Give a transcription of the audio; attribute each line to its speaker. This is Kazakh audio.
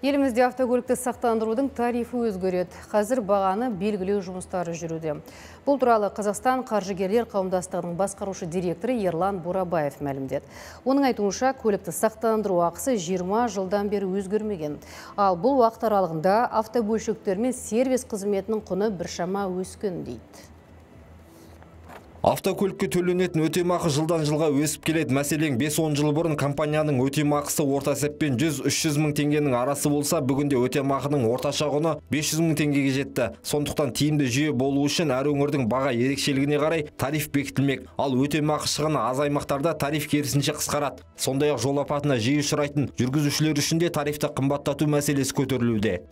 Speaker 1: Елімізде автокөлікті сақтандырудың тарифі өзгереді. Қазір бағаны белгілеу жұмыстары жүруде. Бұл туралы Қазақстан қаржыгерлер қауымдастығының басқарушы директоры Ерлан Бурабаев мәлімдеді. Оның айтуынша, көлікті сақтандыру ақысы 20 жылдан бері өзгермеген. Ал бұл уақыт аралығында автобөлшектер мен сервис қызметінің құны біршама өскен дейді
Speaker 2: автокөлікке төленетін өтемақы жылдан жылға өсіп келеді мәселен 5-10 жыл бұрын компанияның өтемақысы орта есеппен 100-300 мың теңгенің арасы болса бүгінде өтемақының орташа құны 500 мың теңгеге жетті сондықтан тиімді жүйе болу үшін әр өңірдің баға ерекшелігіне қарай тариф бекітілмек ал өтемақы шығыны аз аймақтарда тариф керісінше қысқарады сондай ақ жол апатына жиі ұшырайтын жүргізушілер үшін де тарифті қымбаттату мәселесі көтерілуде